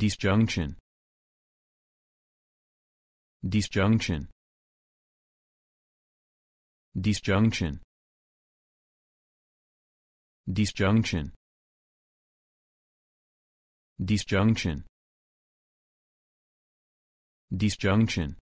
disjunction disjunction disjunction disjunction disjunction disjunction